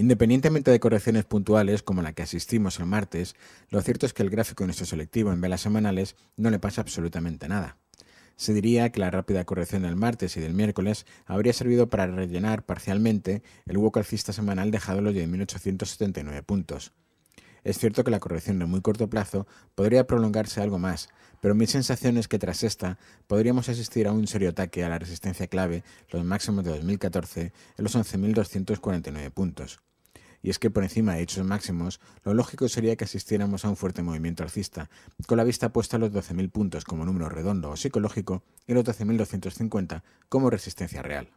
Independientemente de correcciones puntuales como la que asistimos el martes, lo cierto es que el gráfico de nuestro selectivo en velas semanales no le pasa absolutamente nada. Se diría que la rápida corrección del martes y del miércoles habría servido para rellenar parcialmente el hueco alcista semanal dejado en los 10.879 puntos. Es cierto que la corrección de muy corto plazo podría prolongarse algo más, pero mi sensación es que tras esta podríamos asistir a un serio ataque a la resistencia clave, los máximos de 2014, en los 11.249 puntos y es que por encima de hechos máximos, lo lógico sería que asistiéramos a un fuerte movimiento alcista, con la vista puesta a los 12.000 puntos como número redondo o psicológico y los 12.250 como resistencia real.